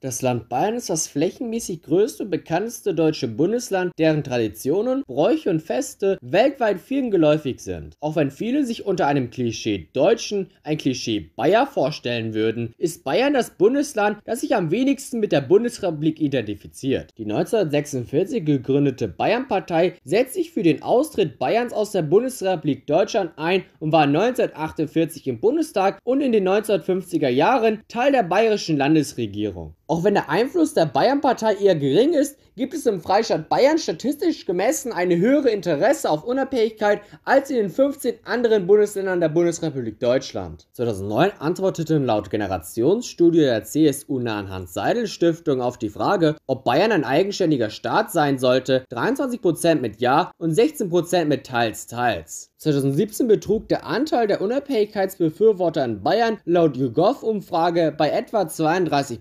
Das Land Bayern ist das flächenmäßig größte und bekannteste deutsche Bundesland, deren Traditionen, Bräuche und Feste weltweit vielen geläufig sind. Auch wenn viele sich unter einem Klischee Deutschen ein Klischee Bayer vorstellen würden, ist Bayern das Bundesland, das sich am wenigsten mit der Bundesrepublik identifiziert. Die 1946 gegründete Bayernpartei setzt sich für den Austritt Bayerns aus der Bundesrepublik Deutschland ein und war 1948 im Bundestag und in den 1950er Jahren Teil der bayerischen Landesregierung. Auch wenn der Einfluss der Bayernpartei eher gering ist, gibt es im Freistaat Bayern statistisch gemessen eine höhere Interesse auf Unabhängigkeit als in den 15 anderen Bundesländern der Bundesrepublik Deutschland. 2009 antworteten laut Generationsstudie der CSU-nahen Hans-Seidel-Stiftung auf die Frage, ob Bayern ein eigenständiger Staat sein sollte, 23% mit Ja und 16% mit Teils, Teils. 2017 betrug der Anteil der Unabhängigkeitsbefürworter in Bayern laut YouGov-Umfrage bei etwa 32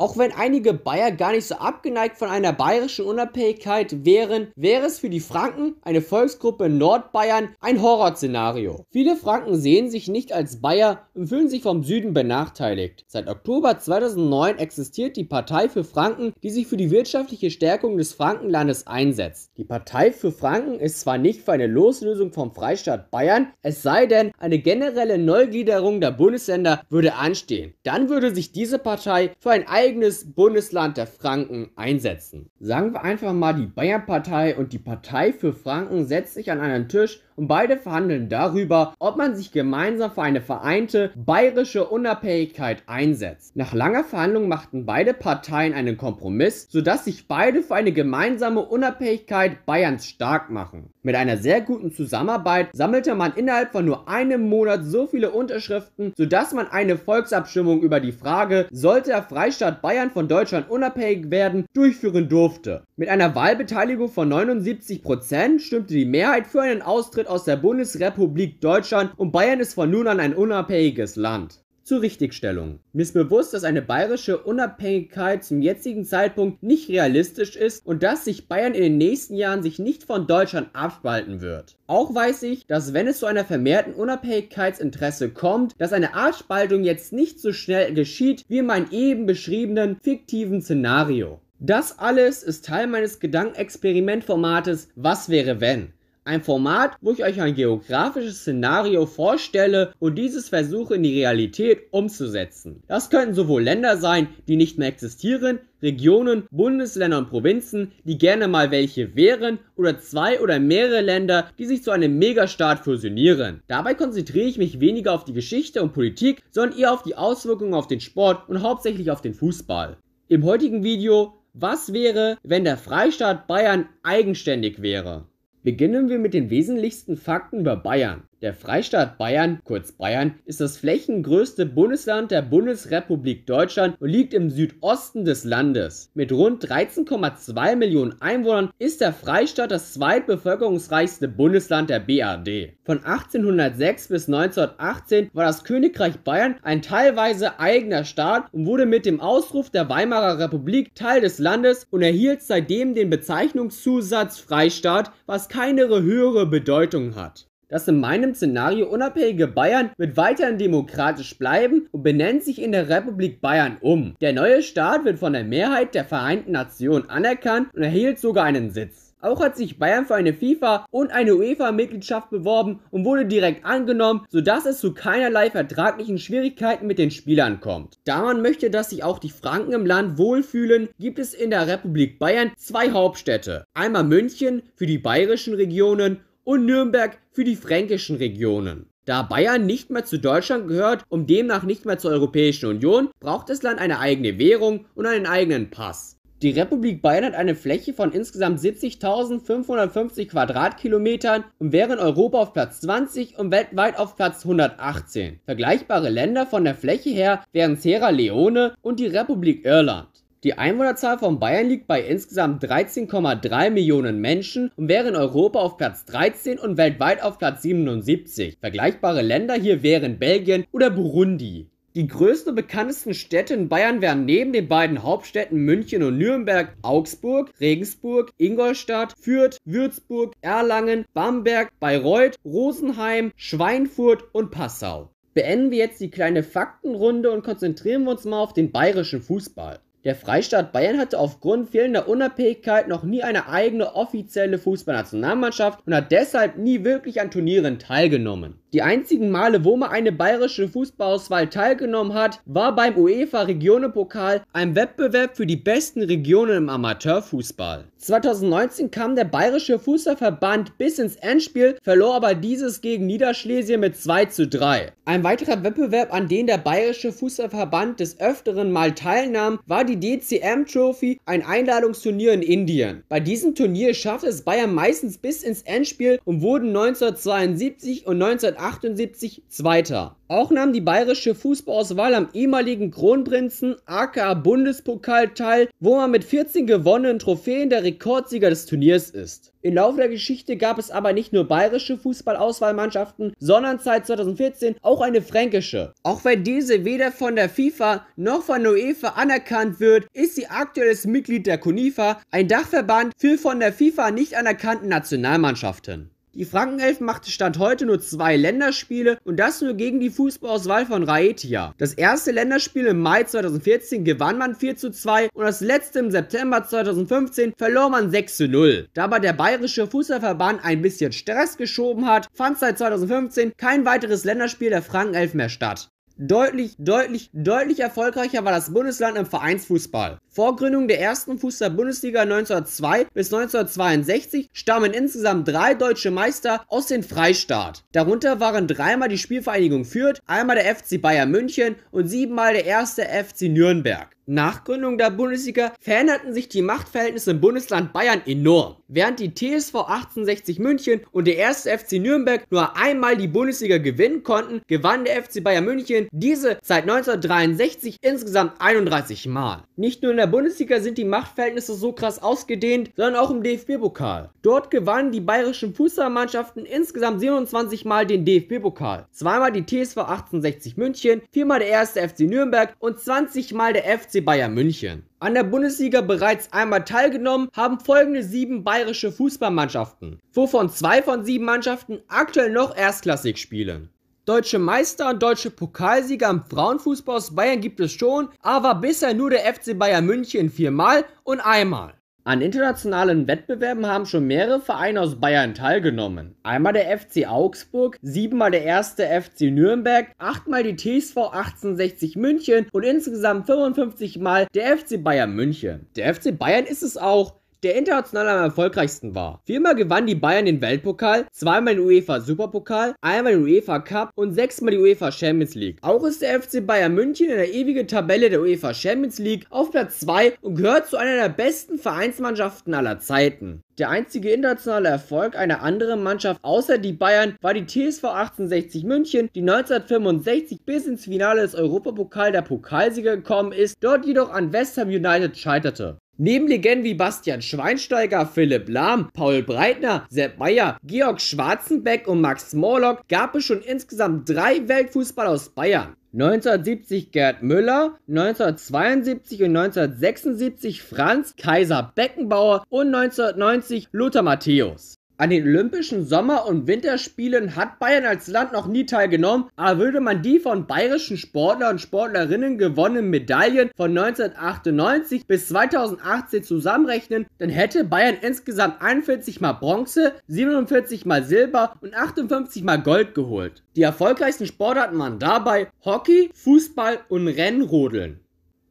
auch wenn einige Bayer gar nicht so abgeneigt von einer bayerischen Unabhängigkeit wären, wäre es für die Franken, eine Volksgruppe in Nordbayern, ein Horrorszenario. Viele Franken sehen sich nicht als Bayer und fühlen sich vom Süden benachteiligt. Seit Oktober 2009 existiert die Partei für Franken, die sich für die wirtschaftliche Stärkung des Frankenlandes einsetzt. Die Partei für Franken ist zwar nicht für eine Loslösung vom Freistaat Bayern, es sei denn, eine generelle Neugliederung der Bundesländer würde anstehen. Dann würde sich diese Partei für ein eigenes Bundesland der Franken einsetzen. Sagen wir einfach mal, die Bayernpartei und die Partei für Franken setzen sich an einen Tisch und beide verhandeln darüber, ob man sich gemeinsam für eine vereinte bayerische Unabhängigkeit einsetzt. Nach langer Verhandlung machten beide Parteien einen Kompromiss, sodass sich beide für eine gemeinsame Unabhängigkeit Bayerns stark machen. Mit einer sehr guten Zusammenarbeit sammelte man innerhalb von nur einem Monat so viele Unterschriften, sodass man eine Volksabstimmung über die Frage, sollte der Freistaat Bayern von Deutschland unabhängig werden, durchführen durfte. Mit einer Wahlbeteiligung von 79% stimmte die Mehrheit für einen Austritt aus der Bundesrepublik Deutschland und Bayern ist von nun an ein unabhängiges Land zur Richtigstellung. Mir ist bewusst, dass eine bayerische Unabhängigkeit zum jetzigen Zeitpunkt nicht realistisch ist und dass sich Bayern in den nächsten Jahren sich nicht von Deutschland abspalten wird. Auch weiß ich, dass wenn es zu einer vermehrten Unabhängigkeitsinteresse kommt, dass eine Abspaltung jetzt nicht so schnell geschieht wie in meinem eben beschriebenen fiktiven Szenario. Das alles ist Teil meines Gedankenexperimentformates Was wäre wenn? Ein Format, wo ich euch ein geografisches Szenario vorstelle und dieses versuche in die Realität umzusetzen. Das könnten sowohl Länder sein, die nicht mehr existieren, Regionen, Bundesländer und Provinzen, die gerne mal welche wären, oder zwei oder mehrere Länder, die sich zu einem Megastaat fusionieren. Dabei konzentriere ich mich weniger auf die Geschichte und Politik, sondern eher auf die Auswirkungen auf den Sport und hauptsächlich auf den Fußball. Im heutigen Video, was wäre, wenn der Freistaat Bayern eigenständig wäre? Beginnen wir mit den wesentlichsten Fakten über Bayern. Der Freistaat Bayern, kurz Bayern, ist das flächengrößte Bundesland der Bundesrepublik Deutschland und liegt im Südosten des Landes. Mit rund 13,2 Millionen Einwohnern ist der Freistaat das zweitbevölkerungsreichste Bundesland der BRD. Von 1806 bis 1918 war das Königreich Bayern ein teilweise eigener Staat und wurde mit dem Ausruf der Weimarer Republik Teil des Landes und erhielt seitdem den Bezeichnungszusatz Freistaat, was keine höhere Bedeutung hat dass in meinem Szenario unabhängige Bayern wird weiterhin demokratisch bleiben und benennt sich in der Republik Bayern um. Der neue Staat wird von der Mehrheit der Vereinten Nationen anerkannt und erhielt sogar einen Sitz. Auch hat sich Bayern für eine FIFA und eine UEFA-Mitgliedschaft beworben und wurde direkt angenommen, sodass es zu keinerlei vertraglichen Schwierigkeiten mit den Spielern kommt. Da man möchte, dass sich auch die Franken im Land wohlfühlen, gibt es in der Republik Bayern zwei Hauptstädte. Einmal München für die bayerischen Regionen und Nürnberg für die fränkischen Regionen. Da Bayern nicht mehr zu Deutschland gehört und demnach nicht mehr zur Europäischen Union, braucht das Land eine eigene Währung und einen eigenen Pass. Die Republik Bayern hat eine Fläche von insgesamt 70.550 Quadratkilometern und wäre in Europa auf Platz 20 und weltweit auf Platz 118. Vergleichbare Länder von der Fläche her wären Sierra Leone und die Republik Irland. Die Einwohnerzahl von Bayern liegt bei insgesamt 13,3 Millionen Menschen und wäre in Europa auf Platz 13 und weltweit auf Platz 77. Vergleichbare Länder hier wären Belgien oder Burundi. Die größten und bekanntesten Städte in Bayern wären neben den beiden Hauptstädten München und Nürnberg Augsburg, Regensburg, Ingolstadt, Fürth, Würzburg, Erlangen, Bamberg, Bayreuth, Rosenheim, Schweinfurt und Passau. Beenden wir jetzt die kleine Faktenrunde und konzentrieren wir uns mal auf den bayerischen Fußball. Der Freistaat Bayern hatte aufgrund fehlender Unabhängigkeit noch nie eine eigene offizielle Fußballnationalmannschaft und hat deshalb nie wirklich an Turnieren teilgenommen die einzigen Male, wo man eine bayerische Fußballauswahl teilgenommen hat, war beim UEFA Regionenpokal, einem Wettbewerb für die besten Regionen im Amateurfußball. 2019 kam der bayerische Fußballverband bis ins Endspiel, verlor aber dieses gegen Niederschlesien mit 2 zu 3. Ein weiterer Wettbewerb, an dem der bayerische Fußballverband des öfteren mal teilnahm, war die DCM Trophy, ein Einladungsturnier in Indien. Bei diesem Turnier schaffte es Bayern meistens bis ins Endspiel und wurden 1972 und 19 1978 Zweiter. Auch nahm die bayerische Fußballauswahl am ehemaligen Kronprinzen aka Bundespokal teil, wo man mit 14 gewonnenen Trophäen der Rekordsieger des Turniers ist. Im Laufe der Geschichte gab es aber nicht nur bayerische Fußballauswahlmannschaften, sondern seit 2014 auch eine fränkische. Auch wenn diese weder von der FIFA noch von UEFA anerkannt wird, ist sie aktuelles Mitglied der CONIFA, ein Dachverband für von der FIFA nicht anerkannten Nationalmannschaften. Die Frankenelf machte Stand heute nur zwei Länderspiele und das nur gegen die Fußballauswahl von Raetia. Das erste Länderspiel im Mai 2014 gewann man 4 zu 2 und das letzte im September 2015 verlor man 6 zu 0. Dabei der bayerische Fußballverband ein bisschen Stress geschoben hat, fand seit 2015 kein weiteres Länderspiel der Frankenelf mehr statt. Deutlich, deutlich, deutlich erfolgreicher war das Bundesland im Vereinsfußball. Vor Gründung der ersten Fußball-Bundesliga 1902 bis 1962 stammen insgesamt drei deutsche Meister aus dem Freistaat. Darunter waren dreimal die Spielvereinigung Fürth, einmal der FC Bayern München und siebenmal der erste FC Nürnberg. Nach Gründung der Bundesliga veränderten sich die Machtverhältnisse im Bundesland Bayern enorm. Während die TSV 1860 München und der erste FC Nürnberg nur einmal die Bundesliga gewinnen konnten, gewann der FC Bayern München diese seit 1963 insgesamt 31 Mal. Nicht nur in der Bundesliga sind die Machtverhältnisse so krass ausgedehnt, sondern auch im DFB-Pokal. Dort gewannen die bayerischen Fußballmannschaften insgesamt 27 Mal den DFB-Pokal. Zweimal die TSV 1860 München, viermal der erste FC Nürnberg und 20 Mal der FC Bayern München. An der Bundesliga bereits einmal teilgenommen haben folgende sieben bayerische Fußballmannschaften, wovon zwei von sieben Mannschaften aktuell noch erstklassig spielen. Deutsche Meister und deutsche Pokalsieger im Frauenfußball aus Bayern gibt es schon, aber bisher nur der FC Bayern München viermal und einmal. An internationalen Wettbewerben haben schon mehrere Vereine aus Bayern teilgenommen. Einmal der FC Augsburg, siebenmal der erste FC Nürnberg, achtmal die TSV 1860 München und insgesamt 55 Mal der FC Bayern München. Der FC Bayern ist es auch, der international am erfolgreichsten war. Viermal gewann die Bayern den Weltpokal, zweimal den UEFA Superpokal, einmal den UEFA Cup und sechsmal die UEFA Champions League. Auch ist der FC Bayern München in der ewigen Tabelle der UEFA Champions League auf Platz 2 und gehört zu einer der besten Vereinsmannschaften aller Zeiten. Der einzige internationale Erfolg einer anderen Mannschaft außer die Bayern war die TSV 1860 München, die 1965 bis ins Finale des Europapokals der Pokalsieger gekommen ist, dort jedoch an West Ham United scheiterte. Neben Legenden wie Bastian Schweinsteiger, Philipp Lahm, Paul Breitner, Sepp Meyer, Georg Schwarzenbeck und Max Morlock gab es schon insgesamt drei Weltfußballer aus Bayern. 1970 Gerd Müller, 1972 und 1976 Franz Kaiser Beckenbauer und 1990 Lothar Matthäus. An den Olympischen Sommer- und Winterspielen hat Bayern als Land noch nie teilgenommen, aber würde man die von bayerischen Sportler und Sportlerinnen gewonnenen Medaillen von 1998 bis 2018 zusammenrechnen, dann hätte Bayern insgesamt 41 mal Bronze, 47 mal Silber und 58 mal Gold geholt. Die erfolgreichsten Sportarten waren dabei Hockey, Fußball und Rennrodeln.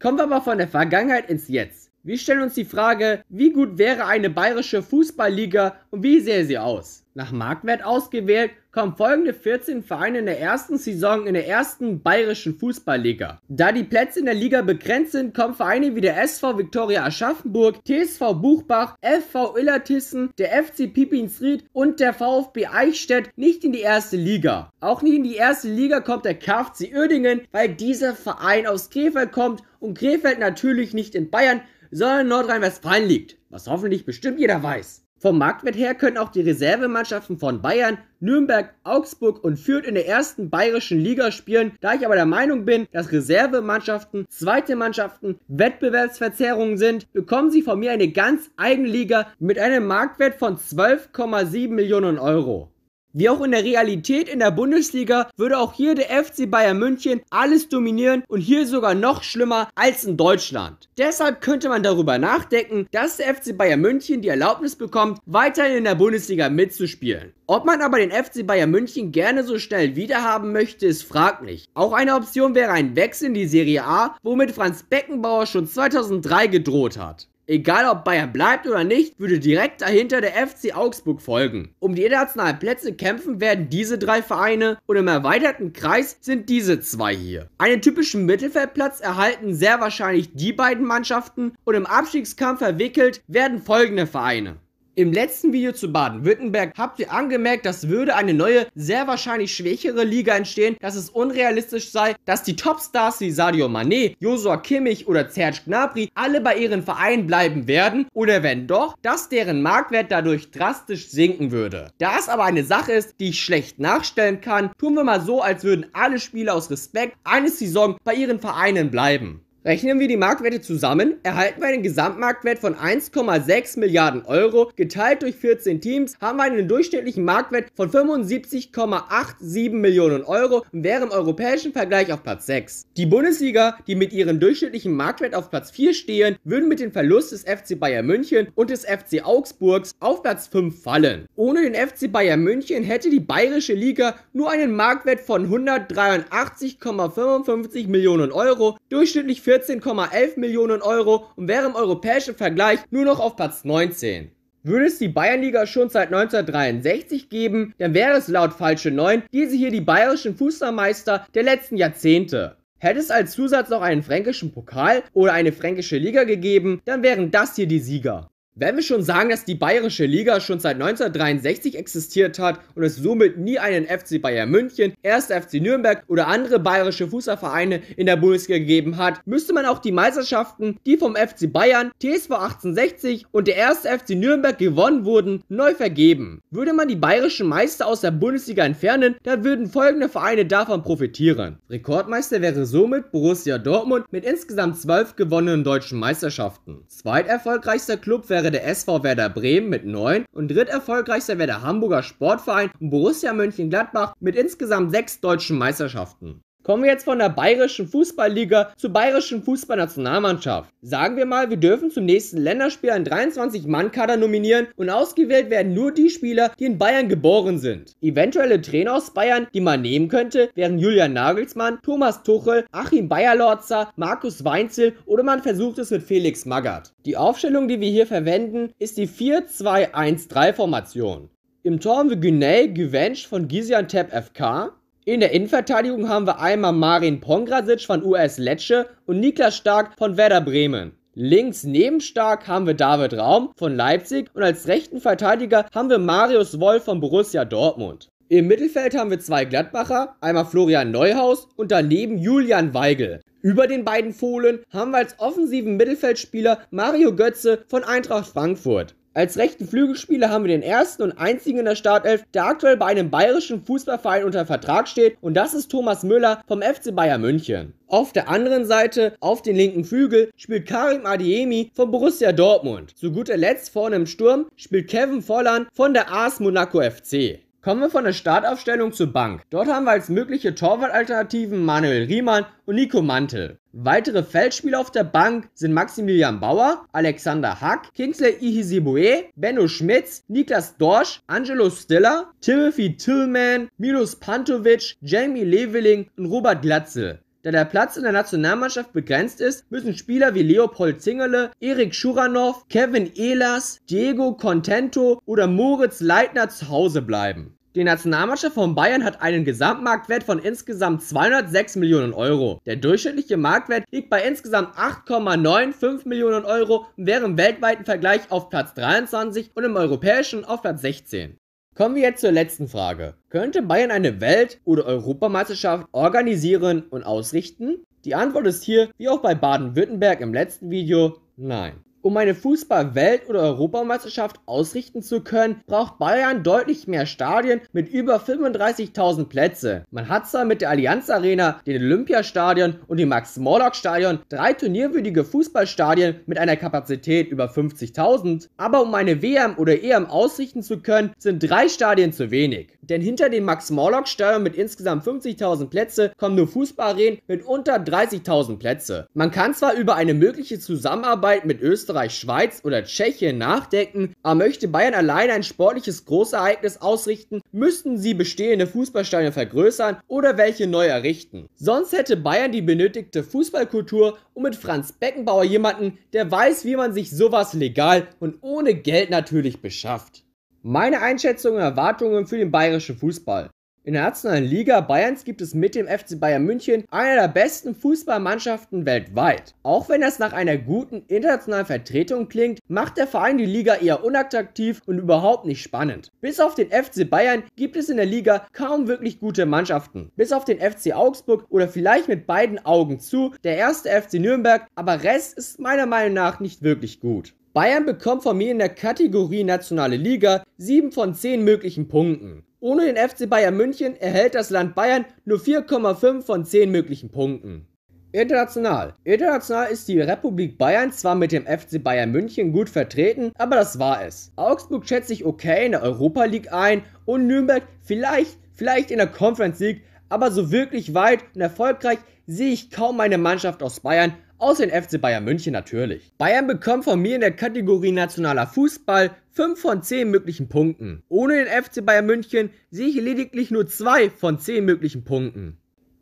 Kommen wir aber von der Vergangenheit ins Jetzt. Wir stellen uns die Frage, wie gut wäre eine bayerische Fußballliga und wie sähe sie aus? Nach Marktwert ausgewählt kommen folgende 14 Vereine in der ersten Saison in der ersten bayerischen Fußballliga. Da die Plätze in der Liga begrenzt sind, kommen Vereine wie der SV Viktoria Aschaffenburg, TSV Buchbach, FV Illertissen, der FC Pipinsried und der VfB Eichstätt nicht in die erste Liga. Auch nicht in die erste Liga kommt der KFC Uerdingen, weil dieser Verein aus Krefeld kommt und Krefeld natürlich nicht in Bayern, sondern in Nordrhein-Westfalen liegt, was hoffentlich bestimmt jeder weiß. Vom Marktwert her können auch die Reservemannschaften von Bayern, Nürnberg, Augsburg und Fürth in der ersten bayerischen Liga spielen, da ich aber der Meinung bin, dass Reservemannschaften, zweite Mannschaften Wettbewerbsverzerrungen sind, bekommen sie von mir eine ganz eigene Liga mit einem Marktwert von 12,7 Millionen Euro. Wie auch in der Realität in der Bundesliga würde auch hier der FC Bayern München alles dominieren und hier sogar noch schlimmer als in Deutschland. Deshalb könnte man darüber nachdenken, dass der FC Bayern München die Erlaubnis bekommt, weiterhin in der Bundesliga mitzuspielen. Ob man aber den FC Bayern München gerne so schnell wiederhaben möchte, ist fraglich. Auch eine Option wäre ein Wechsel in die Serie A, womit Franz Beckenbauer schon 2003 gedroht hat. Egal ob Bayern bleibt oder nicht, würde direkt dahinter der FC Augsburg folgen. Um die internationalen Plätze kämpfen werden diese drei Vereine und im erweiterten Kreis sind diese zwei hier. Einen typischen Mittelfeldplatz erhalten sehr wahrscheinlich die beiden Mannschaften und im Abstiegskampf verwickelt werden folgende Vereine. Im letzten Video zu Baden-Württemberg habt ihr angemerkt, dass würde eine neue, sehr wahrscheinlich schwächere Liga entstehen, dass es unrealistisch sei, dass die Topstars wie Sadio Mané, Josua Kimmich oder Serge Gnabry alle bei ihren Vereinen bleiben werden oder wenn doch, dass deren Marktwert dadurch drastisch sinken würde. Da es aber eine Sache ist, die ich schlecht nachstellen kann, tun wir mal so, als würden alle Spieler aus Respekt eine Saison bei ihren Vereinen bleiben. Rechnen wir die Marktwerte zusammen, erhalten wir einen Gesamtmarktwert von 1,6 Milliarden Euro. Geteilt durch 14 Teams haben wir einen durchschnittlichen Marktwert von 75,87 Millionen Euro und wären im europäischen Vergleich auf Platz 6. Die Bundesliga, die mit ihrem durchschnittlichen Marktwert auf Platz 4 stehen, würden mit dem Verlust des FC Bayern München und des FC Augsburgs auf Platz 5 fallen. Ohne den FC Bayern München hätte die bayerische Liga nur einen Marktwert von 183,55 Millionen Euro, durchschnittlich 14 14,11 Millionen Euro und wäre im europäischen Vergleich nur noch auf Platz 19. Würde es die Bayernliga schon seit 1963 geben, dann wäre es laut Falsche 9 diese hier die bayerischen Fußballmeister der letzten Jahrzehnte. Hätte es als Zusatz noch einen fränkischen Pokal oder eine fränkische Liga gegeben, dann wären das hier die Sieger. Wenn wir schon sagen, dass die bayerische Liga schon seit 1963 existiert hat und es somit nie einen FC Bayern München, 1. FC Nürnberg oder andere bayerische Fußballvereine in der Bundesliga gegeben hat, müsste man auch die Meisterschaften, die vom FC Bayern, TSV 1860 und der 1. FC Nürnberg gewonnen wurden, neu vergeben. Würde man die bayerischen Meister aus der Bundesliga entfernen, dann würden folgende Vereine davon profitieren. Rekordmeister wäre somit Borussia Dortmund mit insgesamt zwölf gewonnenen deutschen Meisterschaften. Zweiterfolgreichster Club wäre wäre der SV Werder Bremen mit 9 und dritterfolgreichster wäre der Hamburger Sportverein Borussia Mönchengladbach mit insgesamt 6 deutschen Meisterschaften. Kommen wir jetzt von der Bayerischen Fußballliga zur Bayerischen Fußballnationalmannschaft. Sagen wir mal, wir dürfen zum nächsten Länderspiel einen 23-Mann-Kader nominieren und ausgewählt werden nur die Spieler, die in Bayern geboren sind. Eventuelle Trainer aus Bayern, die man nehmen könnte, wären Julian Nagelsmann, Thomas Tuchel, Achim Bayerlorzer, Markus Weinzel oder man versucht es mit Felix Magath. Die Aufstellung, die wir hier verwenden, ist die 4-2-1-3-Formation. Im Tor haben wir Günay Güvenç von Gaziantep FK, in der Innenverteidigung haben wir einmal Marin Pongrasic von US Lecce und Niklas Stark von Werder Bremen. Links neben Stark haben wir David Raum von Leipzig und als rechten Verteidiger haben wir Marius Wolf von Borussia Dortmund. Im Mittelfeld haben wir zwei Gladbacher, einmal Florian Neuhaus und daneben Julian Weigel. Über den beiden Fohlen haben wir als offensiven Mittelfeldspieler Mario Götze von Eintracht Frankfurt. Als rechten Flügelspieler haben wir den ersten und einzigen in der Startelf, der aktuell bei einem bayerischen Fußballverein unter Vertrag steht und das ist Thomas Müller vom FC Bayern München. Auf der anderen Seite, auf den linken Flügel, spielt Karim Adiemi von Borussia Dortmund. Zu guter Letzt vorne im Sturm spielt Kevin Volland von der AS Monaco FC. Kommen wir von der Startaufstellung zur Bank. Dort haben wir als mögliche Torwartalternativen Manuel Riemann und Nico Mantel. Weitere Feldspieler auf der Bank sind Maximilian Bauer, Alexander Hack, Kingsley Ihisibue, Benno Schmitz, Niklas Dorsch, Angelo Stiller, Timothy Tillman, Milos Pantovic, Jamie Leveling und Robert Glatzel. Da der Platz in der Nationalmannschaft begrenzt ist, müssen Spieler wie Leopold Zingerle, Erik Schuranov, Kevin Ehlers, Diego Contento oder Moritz Leitner zu Hause bleiben. Die Nationalmannschaft von Bayern hat einen Gesamtmarktwert von insgesamt 206 Millionen Euro. Der durchschnittliche Marktwert liegt bei insgesamt 8,95 Millionen Euro und wäre im weltweiten Vergleich auf Platz 23 und im europäischen auf Platz 16. Kommen wir jetzt zur letzten Frage. Könnte Bayern eine Welt- oder Europameisterschaft organisieren und ausrichten? Die Antwort ist hier, wie auch bei Baden-Württemberg im letzten Video, nein. Um eine Fußball-Welt- oder Europameisterschaft ausrichten zu können, braucht Bayern deutlich mehr Stadien mit über 35.000 Plätze. Man hat zwar mit der Allianz Arena, dem Olympiastadion und dem Max-Morlock-Stadion drei turnierwürdige Fußballstadien mit einer Kapazität über 50.000, aber um eine WM oder EM ausrichten zu können, sind drei Stadien zu wenig. Denn hinter dem Max-Morlock-Stadion mit insgesamt 50.000 Plätze kommen nur Fußballarenen mit unter 30.000 Plätze. Man kann zwar über eine mögliche Zusammenarbeit mit Österreich Österreich, Schweiz oder Tschechien nachdenken, aber möchte Bayern alleine ein sportliches Großereignis ausrichten, müssten sie bestehende Fußballstadien vergrößern oder welche neu errichten. Sonst hätte Bayern die benötigte Fußballkultur und mit Franz Beckenbauer jemanden, der weiß, wie man sich sowas legal und ohne Geld natürlich beschafft. Meine Einschätzungen und Erwartungen für den bayerischen Fußball. In der nationalen Liga Bayerns gibt es mit dem FC Bayern München eine der besten Fußballmannschaften weltweit. Auch wenn das nach einer guten internationalen Vertretung klingt, macht der Verein die Liga eher unattraktiv und überhaupt nicht spannend. Bis auf den FC Bayern gibt es in der Liga kaum wirklich gute Mannschaften. Bis auf den FC Augsburg oder vielleicht mit beiden Augen zu, der erste FC Nürnberg, aber Rest ist meiner Meinung nach nicht wirklich gut. Bayern bekommt von mir in der Kategorie Nationale Liga 7 von 10 möglichen Punkten. Ohne den FC Bayern München erhält das Land Bayern nur 4,5 von 10 möglichen Punkten. International. International ist die Republik Bayern zwar mit dem FC Bayern München gut vertreten, aber das war es. Augsburg schätzt sich okay in der Europa League ein und Nürnberg vielleicht, vielleicht in der Conference League, aber so wirklich weit und erfolgreich sehe ich kaum meine Mannschaft aus Bayern außer den FC Bayern München natürlich. Bayern bekommt von mir in der Kategorie nationaler Fußball 5 von 10 möglichen Punkten. Ohne den FC Bayern München sehe ich lediglich nur 2 von 10 möglichen Punkten.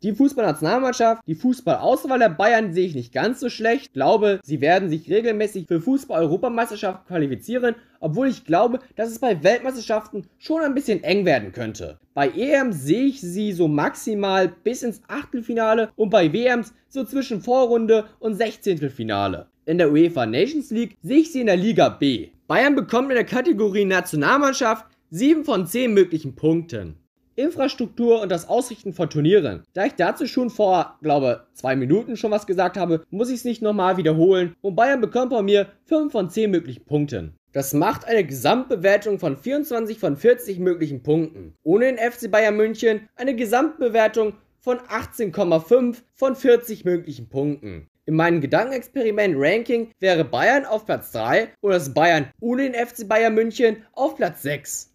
Die Fußballnationalmannschaft, die Fußballauswahl der Bayern sehe ich nicht ganz so schlecht. glaube, sie werden sich regelmäßig für Fußball-Europameisterschaften qualifizieren, obwohl ich glaube, dass es bei Weltmeisterschaften schon ein bisschen eng werden könnte. Bei EM sehe ich sie so maximal bis ins Achtelfinale und bei WMs so zwischen Vorrunde und Sechzehntelfinale. In der UEFA Nations League sehe ich sie in der Liga B. Bayern bekommt in der Kategorie Nationalmannschaft 7 von 10 möglichen Punkten. Infrastruktur und das Ausrichten von Turnieren. Da ich dazu schon vor, glaube, zwei Minuten schon was gesagt habe, muss ich es nicht nochmal wiederholen und Bayern bekommt bei mir 5 von 10 möglichen Punkten. Das macht eine Gesamtbewertung von 24 von 40 möglichen Punkten. Ohne den FC Bayern München eine Gesamtbewertung von 18,5 von 40 möglichen Punkten. In meinem Gedankenexperiment Ranking wäre Bayern auf Platz 3 und das Bayern ohne den FC Bayern München auf Platz 6.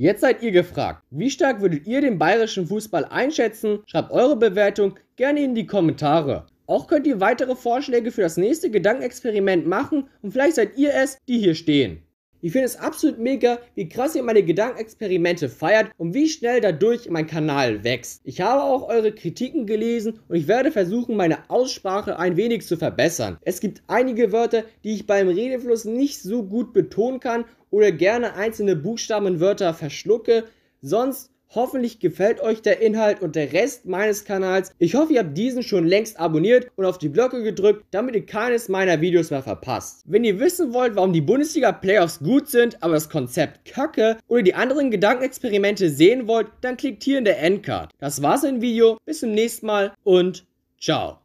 Jetzt seid ihr gefragt. Wie stark würdet ihr den bayerischen Fußball einschätzen? Schreibt eure Bewertung gerne in die Kommentare. Auch könnt ihr weitere Vorschläge für das nächste Gedankenexperiment machen und vielleicht seid ihr es, die hier stehen. Ich finde es absolut mega, wie krass ihr meine Gedankenexperimente feiert und wie schnell dadurch mein Kanal wächst. Ich habe auch eure Kritiken gelesen und ich werde versuchen, meine Aussprache ein wenig zu verbessern. Es gibt einige Wörter, die ich beim Redefluss nicht so gut betonen kann oder gerne einzelne Buchstabenwörter verschlucke. Sonst Hoffentlich gefällt euch der Inhalt und der Rest meines Kanals. Ich hoffe, ihr habt diesen schon längst abonniert und auf die Glocke gedrückt, damit ihr keines meiner Videos mehr verpasst. Wenn ihr wissen wollt, warum die Bundesliga-Playoffs gut sind, aber das Konzept kacke oder die anderen Gedankenexperimente sehen wollt, dann klickt hier in der Endcard. Das war's im Video, bis zum nächsten Mal und ciao.